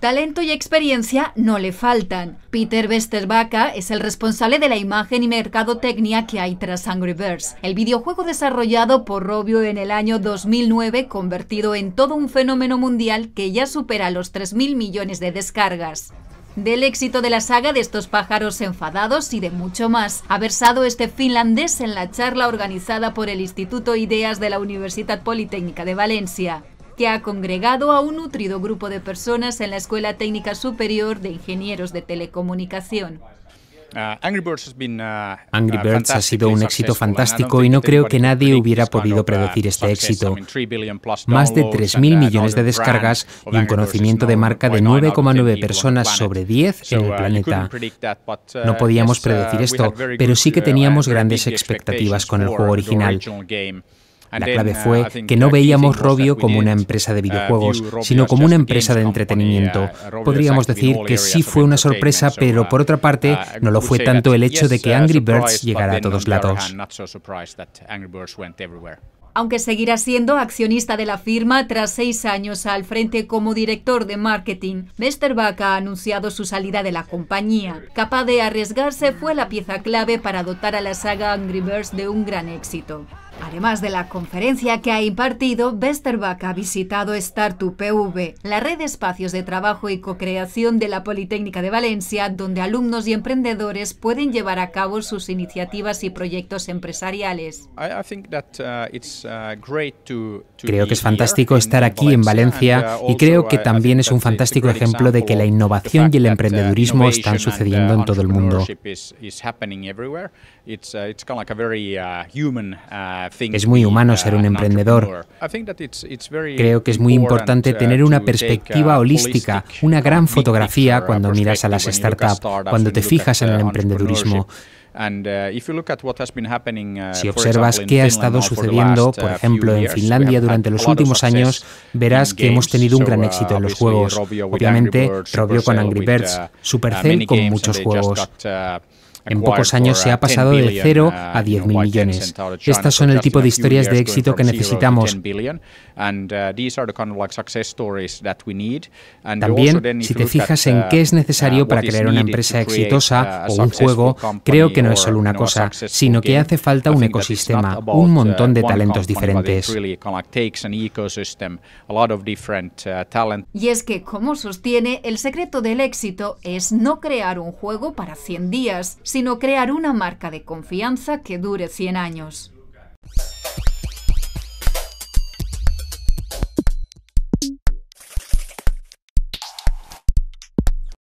Talento y experiencia no le faltan. Peter Westerbaca es el responsable de la imagen y mercadotecnia que hay tras Angry Birds, el videojuego desarrollado por Robio en el año 2009, convertido en todo un fenómeno mundial que ya supera los 3.000 millones de descargas. Del éxito de la saga de estos pájaros enfadados y de mucho más, ha versado este finlandés en la charla organizada por el Instituto Ideas de la Universidad Politécnica de Valencia que ha congregado a un nutrido grupo de personas en la Escuela Técnica Superior de Ingenieros de Telecomunicación. Ah, Angry Birds ah, ah, ha sido un éxito fantástico y no creo que nadie hubiera podido predecir este éxito. Más de 3.000 uh, millones de descargas y un conocimiento de marca de 9,9 personas sobre 10 en el uh, planeta. Uh, no podíamos predecir esto, pero sí que teníamos grandes expectativas con el juego original. La clave uh, fue que no veíamos Robio como una empresa de uh, videojuegos, sino como una empresa de entretenimiento. Uh, Podríamos decir que sí fue una sorpresa, pero por otra parte no lo fue tanto el hecho de que Angry Birds llegara a todos lados. Aunque seguirá siendo accionista de la firma tras seis años al frente como director de marketing, Back ha anunciado su salida de la compañía. Capaz de arriesgarse fue la pieza clave para dotar a la saga Angry Birds de un gran éxito. Además de la conferencia que ha impartido, Westerbach ha visitado Startup la red de espacios de trabajo y co-creación de la Politécnica de Valencia, donde alumnos y emprendedores pueden llevar a cabo sus iniciativas y proyectos empresariales. Creo que es fantástico estar aquí en Valencia uh, y creo uh, que también es un fantástico ejemplo de que la innovación y el uh, emprendedurismo están sucediendo en todo el mundo. Es muy humano ser uh, un emprendedor. Creo que es muy importante uh, tener una perspectiva holística, una gran uh, fotografía cuando miras a las startups, cuando te fijas en el emprendedurismo. Si observas qué ha estado sucediendo, por ejemplo, en Finlandia durante los últimos años, verás que hemos tenido un gran éxito en los juegos. Obviamente, Robio con Angry Birds, Supercell con muchos juegos. En pocos años se ha uh, pasado de 0 uh, a 10 mil millones. Estas son el tipo de historias de éxito que necesitamos. Uh, También, si te fijas en qué es necesario para crear una empresa exitosa o un juego, creo que no es solo una cosa, sino que hace falta un ecosistema, un montón de talentos diferentes. Y es que, como sostiene, el secreto del éxito es no crear un juego para 100 días, sino crear una marca de confianza que dure 100 años.